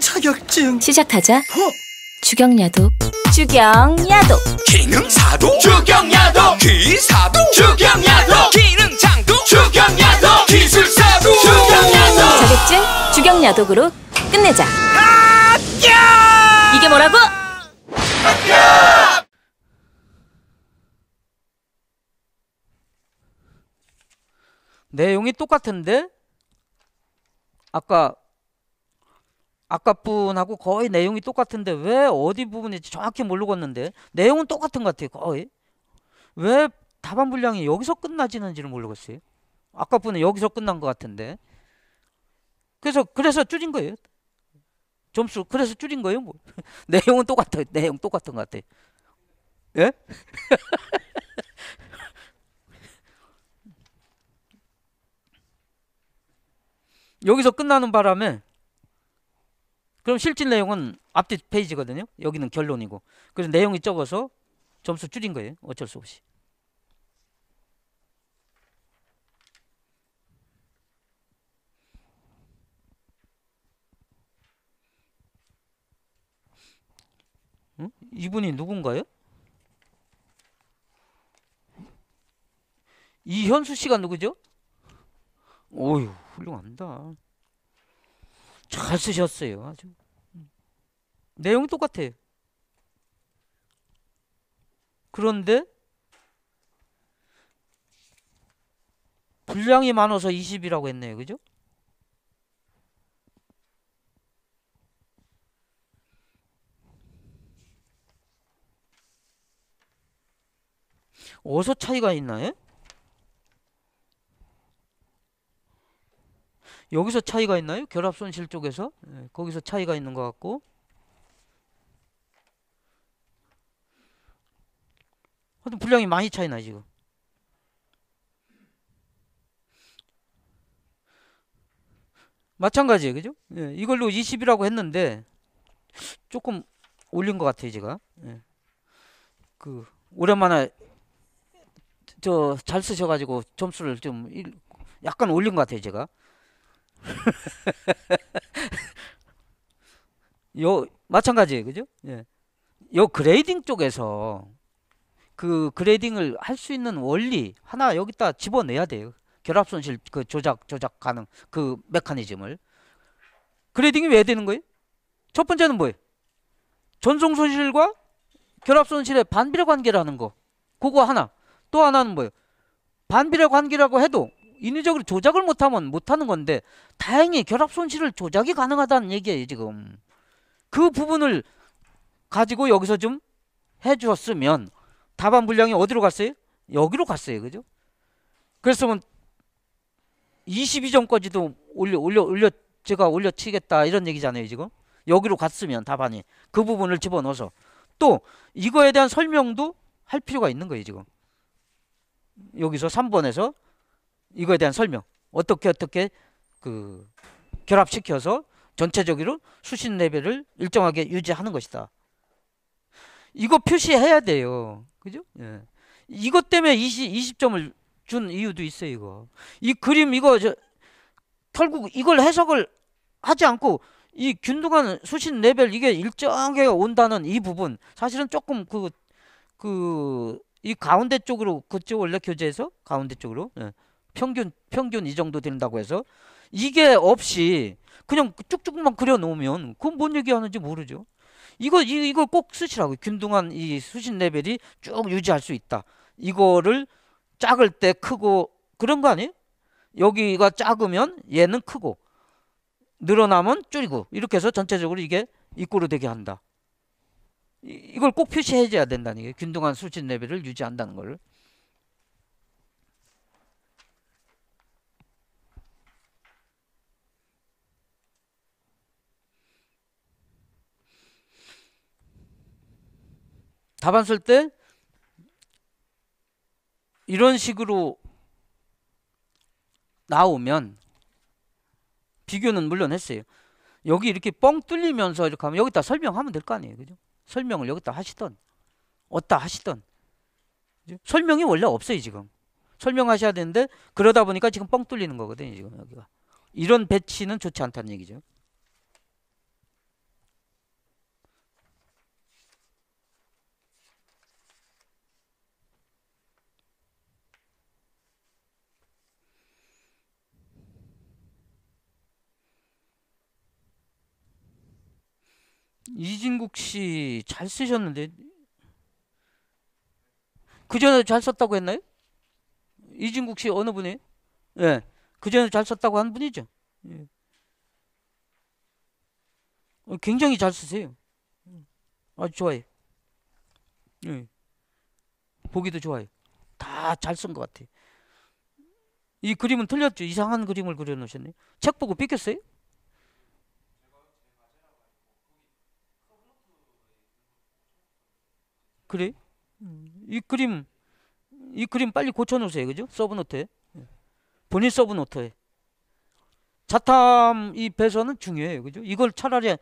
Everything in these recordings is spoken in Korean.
자격증 시작하자 어? 주경야도 주경야도 기능사도 주경야도 기사도 주경야도 기능장도 주경야도 기술사도 주경야도 자격증 주경야독으로 끝내자 합 이게 뭐라고? 합 내용이 똑같은데? 아까 아까 분하고 거의 내용이 똑같은데 왜 어디 부분인지 정확히 모르겠는데 내용은 똑같은 것 같아요. 거의. 왜 답안 분량이 여기서 끝나지는지를 모르겠어요. 아까 분은 여기서 끝난 것 같은데. 그래서 그래서 줄인 거예요. 점수 그래서 줄인 거예요. 뭐. 내용은 똑같아요. 내용 똑같은 것 같아요. 예? 여기서 끝나는 바람에 그럼 실질 내용은 앞뒤 페이지거든요. 여기는 결론이고. 그래서 내용이 적어서 점수 줄인 거예요. 어쩔 수 없이. 이분이 누군가요? 이현수 씨가 누구죠? 오유 훌륭합니다. 잘 쓰셨어요. 아주. 내용이 똑같아요. 그런데 분량이 많아서 20이라고 했네요. 그죠? 어디서 차이가 있나요? 여기서 차이가 있나요? 결합 손실 쪽에서 예, 거기서 차이가 있는 것 같고 하여튼 분량이 많이 차이나 지금 마찬가지예요 그죠? 예, 이걸로 20이라고 했는데 조금 올린 것 같아요 제가 예. 그 오랜만에 저 잘 쓰셔가지고 점수를 좀 약간 올린 것 같아요 제가 요 마찬가지예요. 그죠? 예. 요 그레이딩 쪽에서 그 그레이딩을 할 수 있는 원리 하나 여기다 집어내야 돼요. 결합 손실 그 조작 조작 가능 그 메커니즘을 그레이딩이 왜 되는 거예요? 첫 번째는 뭐예요? 전송 손실과 결합 손실의 반비례 관계라는 거. 그거 하나. 또 하나는 뭐예요? 반비례 관계라고 해도 인위적으로 조작을 못하면 못하는 건데 다행히 결합 손실을 조작이 가능하다는 얘기예요 지금 그 부분을 가지고 여기서 좀 해주었으면 답안 분량이 어디로 갔어요? 여기로 갔어요 그죠? 그랬으면 22점까지도 올려 올려 올려 제가 올려치겠다 이런 얘기잖아요 지금 여기로 갔으면 답안이 그 부분을 집어넣어서 또 이거에 대한 설명도 할 필요가 있는 거예요 지금 여기서 3번에서 이거에 대한 설명 어떻게 어떻게 그 결합시켜서 전체적으로 수신 레벨을 일정하게 유지하는 것이다. 이거 표시해야 돼요. 그죠? 예. 이것 때문에 20, 20점을 준 이유도 있어요, 이거. 이 그림 이거 저, 결국 이걸 해석을 하지 않고 이 균등한 수신 레벨 이게 일정하게 온다는 이 부분 사실은 조금 그 그 이 가운데 쪽으로 그쪽 원래 교재에서 가운데 쪽으로 예. 평균 평균 이 정도 된다고 해서 이게 없이 그냥 쭉쭉만 그려 놓으면 그건 뭔 얘기하는지 모르죠. 이거 이, 이걸 꼭 쓰시라고 균등한 이 수신 레벨이 쭉 유지할 수 있다. 이거를 작을 때 크고 그런 거 아니에요? 여기가 작으면 얘는 크고 늘어나면 줄이고 이렇게 해서 전체적으로 이게 입구로 되게 한다. 이, 걸꼭 표시해줘야 된다는 게 균등한 수신 레벨을 유지한다는 걸. 답안 쓸 때 이런 식으로 나오면 비교는 물론 했어요. 여기 이렇게 뻥 뚫리면서 이렇게 하면 여기다 설명하면 될 거 아니에요. 그죠? 설명을 여기다 하시던 어디다 하시던 그죠? 설명이 원래 없어요, 지금. 설명하셔야 되는데 그러다 보니까 지금 뻥 뚫리는 거거든요, 지금 여기가. 이런 배치는 좋지 않다는 얘기죠. 이진국 씨 잘 쓰셨는데 그 전에 잘 썼다고 했나요? 이진국 씨 어느 분이? 예, 그 전에 잘 썼다고 한 분이죠. 예. 어, 굉장히 잘 쓰세요. 아주 좋아요. 예. 보기도 좋아요. 다 잘 쓴 것 같아요. 이 그림은 틀렸죠. 이상한 그림을 그려놓으셨네요. 책 보고 삐꼈어요? 그래? 음. 이 그림 이 그림 빨리 고쳐놓으세요. 그죠? 서브노트에. 예. 본인 서브노트에. 자탐 이 배선은 중요해요. 그죠? 이걸 차라리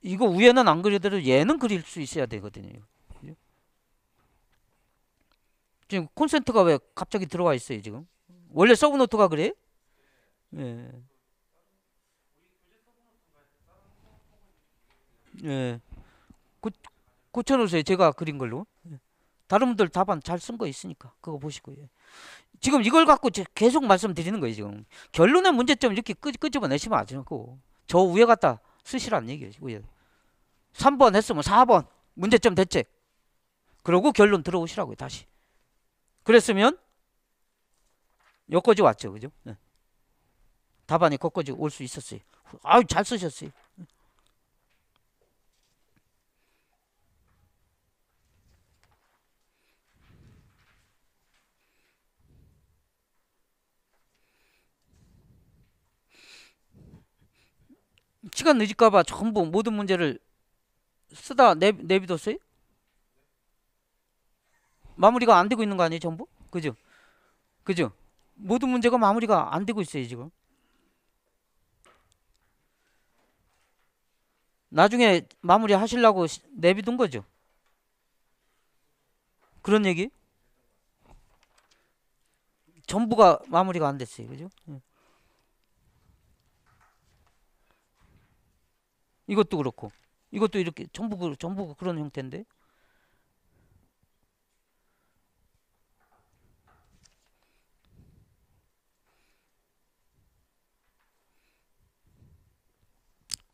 이거 위에는 안 그려도 얘는 그릴 수 있어야 되거든요. 그죠? 지금 콘센트가 왜 갑자기 들어와 있어요, 지금? 원래 서브노트가 그래? 예. 예. 그 고쳐놓으세요. 제가 그린 걸로. 예. 다른 분들 답안 잘 쓴 거 있으니까 그거 보시고 요 예. 지금 이걸 갖고 계속 말씀드리는 거예요. 지금 결론의 문제점 이렇게 끄, 끄집어내시면 안 되고 저 위에 갖다 쓰시라는 얘기예요. 3번 예. 했으면 4번 문제점 대책 그러고 결론 들어오시라고요. 다시 그랬으면 여기까지 왔죠. 그죠? 네. 답안이 거기까지 올 수 있었어요. 아유 잘 쓰셨어요. 시간 늦을까봐 전부 모든 문제를 쓰다 내, 내비뒀어요? 마무리가 안 되고 있는 거 아니에요, 전부? 그죠? 그죠? 모든 문제가 마무리가 안 되고 있어요, 지금. 나중에 마무리 하시려고 내비둔 거죠. 그런 얘기? 전부가 마무리가 안 됐어요. 그죠? 예. 이것도 그렇고 이것도 이렇게 전부 그, 전부 그런 형태인데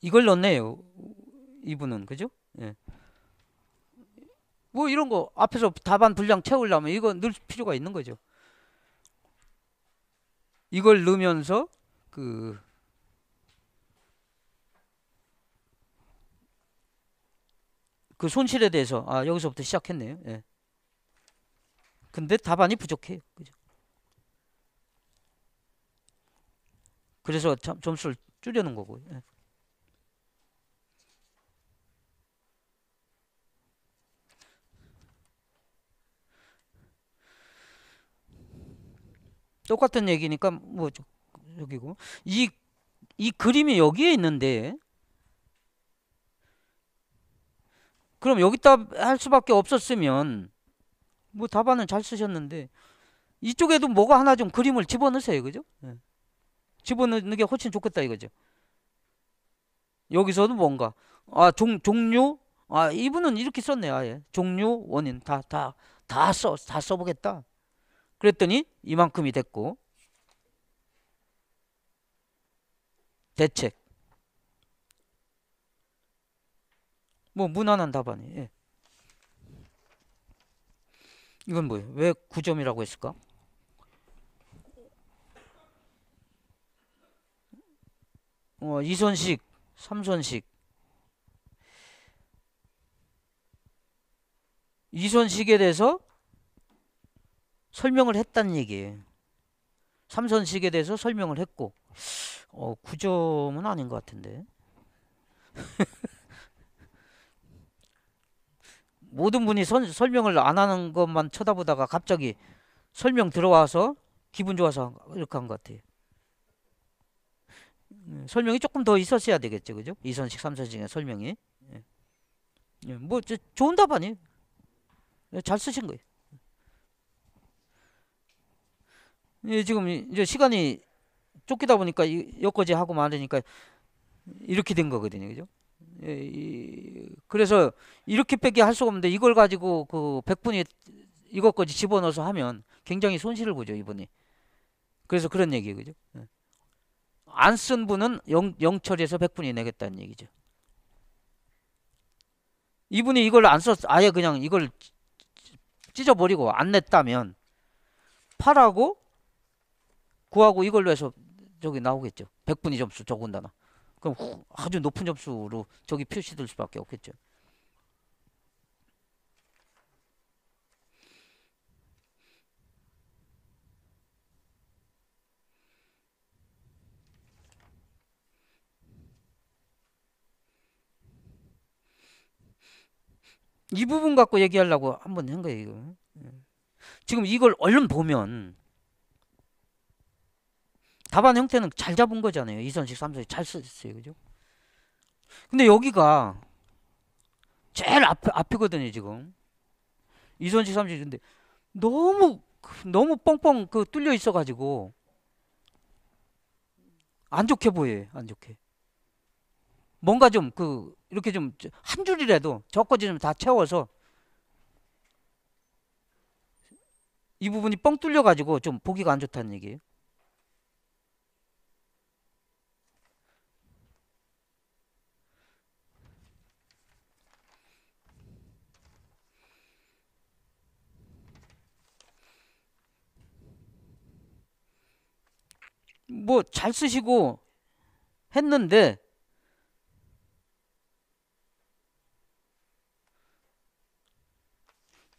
이걸 넣네요. 이분은 그죠? 예. 뭐 이런 거 앞에서 답안 분량 채우려면 이거 넣을 필요가 있는 거죠. 이걸 넣으면서 그그 손실에 대해서 아 여기서부터 시작했네요. 예. 근데 답안이 부족해요. 그죠? 그래서 참, 점수를 줄여는 거고. 예. 똑같은 얘기니까 뭐 여기고 이 이 그림이 여기에 있는데 그럼 여기다 할 수밖에 없었으면 뭐 답안은 잘 쓰셨는데 이쪽에도 뭐가 하나 좀 그림을 집어넣으세요. 그죠? 네. 집어넣는 게 훨씬 좋겠다 이거죠. 여기서는 뭔가 아 종, 종류 아 이분은 이렇게 썼네 아예 종류 원인 다 다 다써다 써보겠다 그랬더니 이만큼이 됐고 대책 뭐 무난한 답안이에요. 예. 이건 뭐예요? 왜 9점이라고 했을까? 어, 2선식, 3선식. 2선식에 대해서 설명을 했단 얘기예요. 3선식에 대해서 설명을 했고 어, 9점은 아닌 것 같은데. 모든 분이 선, 설명을 안 하는 것만 쳐다보다가 갑자기 설명 들어와서 기분 좋아서 이렇게 한 것 같아요. 음, 설명이 조금 더 있었어야 되겠죠, 그죠? 이선식, 삼선식의 설명이. 예. 예 뭐 저, 좋은 답 아니에요. 예, 잘 쓰신 거예요. 예, 지금 이제 시간이 쫓기다 보니까 여기까지 하고 말으니까 이렇게 된 거거든요, 그죠? 예, 이, 그래서 이렇게빼기 할 수가 없는데 이걸 가지고 그 백분이 이것까지 집어넣어서 하면 굉장히 손실을 보죠 이분이. 그래서 그런 얘기 예요 그죠? 예. 안쓴 분은 영, 영철에서 백분이 내겠다는 얘기죠. 이분이 이걸 안 썼, 아예 그냥 이걸 찢어버리고 안 냈다면 팔하고 구하고 이걸로 해서 저기 나오겠죠. 백분이 점수 적은다나. 그럼 후, 아주 높은 점수로 저기 표시될 수밖에 없겠죠. 이 부분 갖고 얘기하려고 한 번 한 거예요. 예. 지금 이걸 얼른 보면 답안 형태는 잘 잡은 거잖아요. 이선식삼선식잘 썼어요. 그죠? 근데 여기가 제일 앞, 앞이거든요, 지금. 이선식삼선식 근데 너무, 너무 뻥뻥 그 뚫려 있어가지고 안 좋게 보여요. 안 좋게. 뭔가 좀 그 이렇게 좀 한 줄이라도 적거지좀 다 채워서 이 부분이 뻥 뚫려 가지고 좀 보기가 안 좋다는 얘기예요. 뭐잘 쓰시고 했는데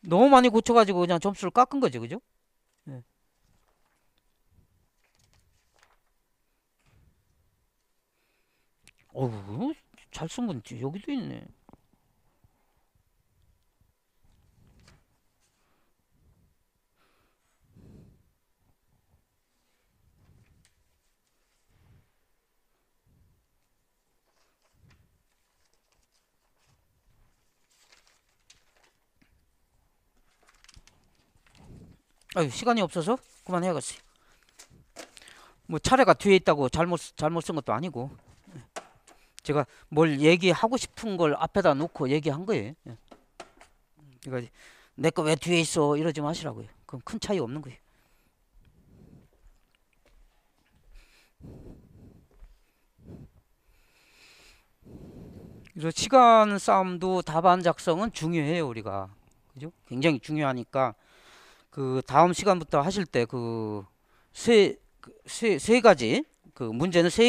너무 많이 고쳐가지고 그냥 점수를 깎은 거지, 그죠? 네. 어우, 잘쓴건 여기도 있네. 아유 시간이 없어서 그만해야겠어. 뭐 차례가 뒤에 있다고 잘못 잘못 쓴 것도 아니고 제가 뭘 얘기하고 싶은 걸 앞에다 놓고 얘기한 거예요. 예. 그러니까 내거 왜 뒤에 있어 이러지 마시라고요. 그럼 큰 차이 없는 거예요. 그래서 시간 싸움도 답안 작성은 중요해요 우리가 그죠? 굉장히 중요하니까 그 다음 시간부터 하실 때 그 세 세세 그 가지 그 문제는 세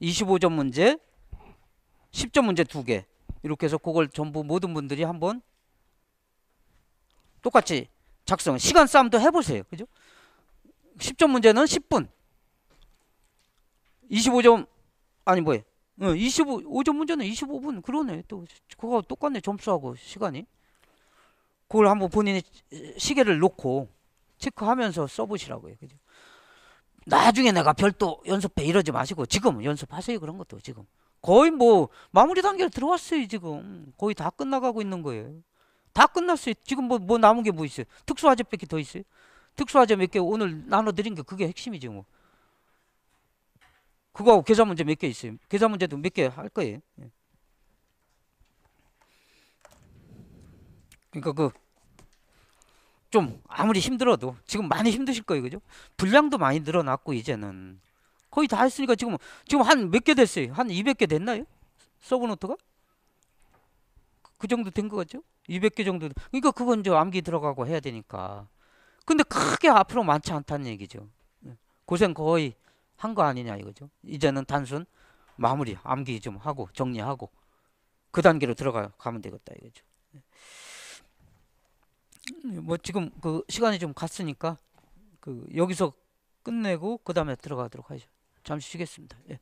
25점 문제, 10점 문제 두 개. 이렇게 해서 그걸 전부 모든 분들이 한번 똑같이 작성 시간 싸움도 해 보세요. 그죠? 10점 문제는 10분. 25점 아니 뭐예요? 25점 문제는 25분 그러네. 또 그거 똑같네 점수하고 시간이. 그걸 한번 본인의 시계를 놓고 체크하면서 써보시라고요. 그죠? 나중에 내가 별도 연습해 이러지 마시고 지금 연습하세요 그런 것도 지금 거의 뭐 마무리 단계로 들어왔어요 지금 거의 다 끝나가고 있는 거예요 다 끝났어요 지금 뭐, 뭐 남은 게 뭐 있어요 특수화제 뺏기 더 있어요 특수화제 몇 개 오늘 나눠드린 게 그게 핵심이죠뭐 그거하고 계좌 문제 몇 개 있어요 계좌 문제도 몇 개 할 거예요 예. 그러니까 그 좀 아무리 힘들어도 지금 많이 힘드실 거예요, 그죠? 분량도 많이 늘어났고 이제는 거의 다 했으니까 지금 지금 한 몇 개 됐어요? 한 200개 됐나요? 서브노트가? 그, 그 정도 된 거 같죠? 200개 정도. 그러니까 그건 이제 암기 들어가고 해야 되니까. 근데 크게 앞으로 많지 않다는 얘기죠. 예. 고생 거의 한 거 아니냐 이거죠. 이제는 단순 마무리 암기 좀 하고 정리하고 그 단계로 들어가면 되겠다 이거죠. 예. 음, 뭐 지금 그 시간이 좀 갔으니까 그 여기서 끝내고 그 다음에 들어가도록 하죠. 잠시 쉬겠습니다. 예.